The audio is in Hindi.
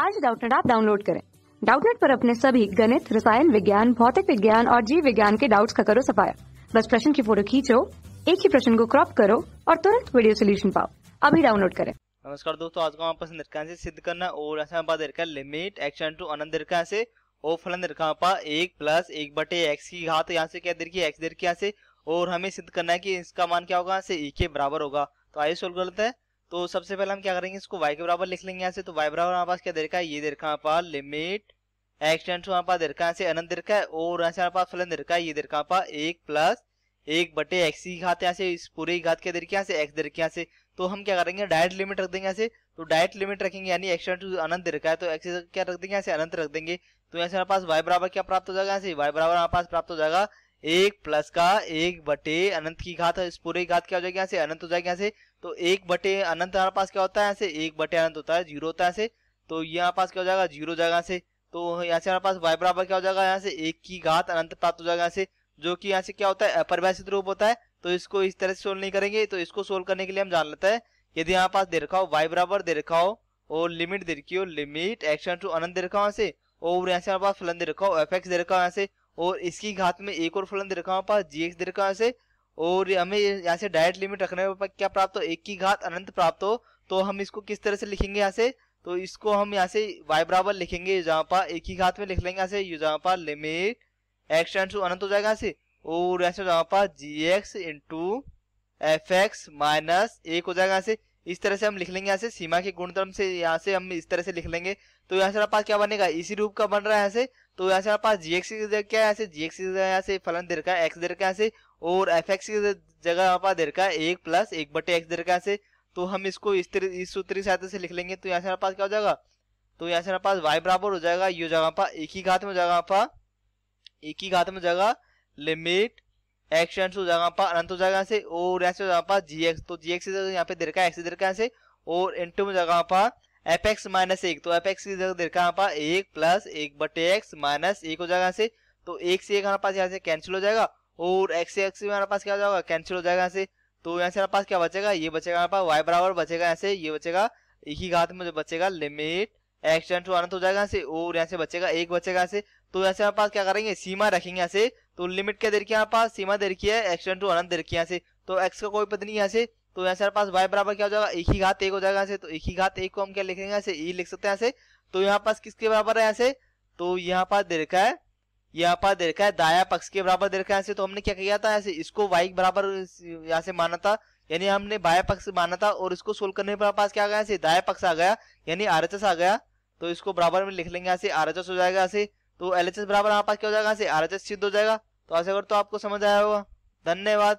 आज डाउटनेट आप डाउनलोड करें डाउटनेट पर अपने सभी गणित रसायन विज्ञान भौतिक विज्ञान और जीव विज्ञान के डाउट्स का करो सफाया बस प्रश्न की फोटो खींचो एक ही प्रश्न को क्रॉप करो और तुरंत वीडियो सोल्यूशन पाओ अभी डाउनलोड करें नमस्कार दोस्तों आज का पास से सिद्ध करना और ऐसा लिमिट एक्शन टू अनंत से ओ फलन एक प्लस एक बटे एक्स की घात यहाँ से क्या देखिए एक्स की यहाँ से और हमें सिद्ध करना है कि इसका मान क्या होगा से ई के बराबर होगा तो आइए सोल्व कर हैं तो सबसे पहले हम क्या करेंगे इसको y के बराबर लिख लेंगे यहाँ से तो y बराबर हमारे पास क्या दे रखा है ये दे रखा हमारे पास लिमिट x टेंड टू हमारे पास दे रखा है यहाँ से अनंत दे रखा है और यहाँ से हमारे पास फलन दे रखा है ये दे रखा हमारे पास एक प्लस एक बटे एक्स की घात यहाँ से इस पूरे की घात क्या दे रखी यहाँ से एक्स दे रखी यहाँ से तो हम क्या करेंगे डायरेक्ट लिमिट रख देंगे यहाँ से तो डायरेक्ट लिमिट रखेंगे यानी एक्स टेंड टू अनंत दे रखा है तो एक्स क्या रख देंगे यहाँ से अनंत रख देंगे तो यहाँ से हमारे पास वाई बराबर क्या प्राप्त हो जाएगा यहाँ से वाई बराबर हमारे पास प्राप्त हो जाएगा एक प्लस का एक बटे अनंत की घात इस पूरे घात क्या हो जाएगी यहाँ से अनंत हो जाएगी यहाँ से तो एक बटे अनंत हमारे पास क्या होता है यहाँ से एक बटे अनंत होता है जीरो होता है यहाँ से तो ये हमारे पास क्या हो जाएगा जीरो जाएगा से तो यहाँ से हमारे पास वाई बराबर क्या हो जाएगा यहाँ से एक की घात अनंत प्राप्त हो जाएगा यहाँ से जो कि यहाँ से क्या होता है अपरिभाषित रूप होता है तो इसको इस तरह से सोल्व नहीं करेंगे तो इसको सोल्व करने के लिए हम जान लेते हैं यदि यहाँ पास दे रखा हो वाई बराबर दे रखा हो और लिमिट दे रखी हो लिमिट एक्शन टू अनंत दे रखा हो यहाँ से और यहाँ से हमारे पास फलन दे रखा हो एफ एक्स दे रखा हो यहाँ से और इसकी घात में एक और फलन दे रखा हमारे पास जी एक्स दे रखा से और हमें यहाँ से डायरेक्ट लिमिट रखने पर क्या प्राप्त हो एक की घात अनंत प्राप्त हो तो हम इसको किस तरह से लिखेंगे यहाँ से तो इसको हम यहाँ से y बराबर लिखेंगे पर एक ही घात में लिख लेंगे यहाँ से पर लिमिट x टेंस टू अनंत हो जाएगा यहाँ से और यहाँ से पर g x into f x minus एक हो जाएगा यहाँ से इस तरह से हम लिख लेंगे यहाँ से सीमा के गुणधर्म से यहाँ से हम इस तरह से लिख लेंगे तो यहाँ से पास क्या बनेगा इसी रूप का बन रहा है यहाँ से तो यहाँ से हमारे पास जी एक्स की जगह क्या है यहाँ से जी एक्स की जगह यहाँ से फलन दे रखा है एक्स दे रखा है यहाँ से और एफ एक्स की जगह हमारे पास दे रखा है एक प्लस एक बटे एक्स दे रखा है यहाँ से तो हम इसको इस तरह इस सूत्र की सहायता से लिख लेंगे तो यहाँ से हमारे पास क्या हो जाएगा तो यहाँ से हमारे पास वाई बराबर हो जाएगा ये हो जाएगा आपका एक ही घात में हो जाएगा आपका एक ही घात में हो जाएगा लिमिट एक्स हो जाएगा आपका अनंत हो जाएगा यहाँ से और यहाँ से हो जाएगा जी एक्स तो जी एक्स यहाँ पे दे रखा है एक्स दे रखा है यहाँ से और इंटू में हो जाएगा आपका एफ एक्स माइनस एक तो एफ एक्स की जगह देखा यहाँ पर एक प्लस एक बटे एक्स माइनस एक हो जाएगा यहाँ से तो एक से एक हमारे पास यहाँ से कैंसिल हो जाएगा और एक्स से एक्स हमारे पास क्या हो जाएगा कैंसिल हो जाएगा यहाँ से तो यहाँ से हमारे पास क्या बचेगा ये बचेगा हमारे पास वाई बराबर बचेगा यहाँ से ये बचेगा एक ही घात में बचेगा लिमिट एक्स टेन टू अनंत हो जाएगा यहाँ से और यहाँ से बचेगा एक बचेगा यहाँ से तो यहाँ से हमारे पास क्या करेंगे सीमा रखेंगे यहाँ से तो लिमिट क्या देखिए यहाँ पास सीमा देखिए एक्स टेन टू अनंत देखिए यहाँ से तो एक्स का कोई पद नहीं यहाँ से तो यहाँ से हमारे पास वाई बराबर क्या हो जाएगा एक ही घात एक हो जाएगा ऐसे तो एक ही घात एक को हम क्या लिखेंगे ऐसे ई e लिख सकते हैं ऐसे तो यहाँ पास किसके बराबर है ऐसे तो यहाँ पास दे रखा है यहाँ पास दे रखा है दाया पक्ष के बराबर दे रखा है ऐसे तो हमने क्या किया था ऐसे इसको वाई बराबर यहाँ से माना था यानी हमने बाया पक्ष माना था और इसको सोल्व करने पर पास क्या आ गया ऐसे दाया पक्ष आ गया यानी आर आ गया तो इसको बराबर में लिख लेंगे ऐसे आर हो जाएगा ऐसे तो एल बराबर हमारे पास क्या हो जाएगा ऐसे आर सिद्ध हो जाएगा तो ऐसे अगर तो आपको समझ आया होगा धन्यवाद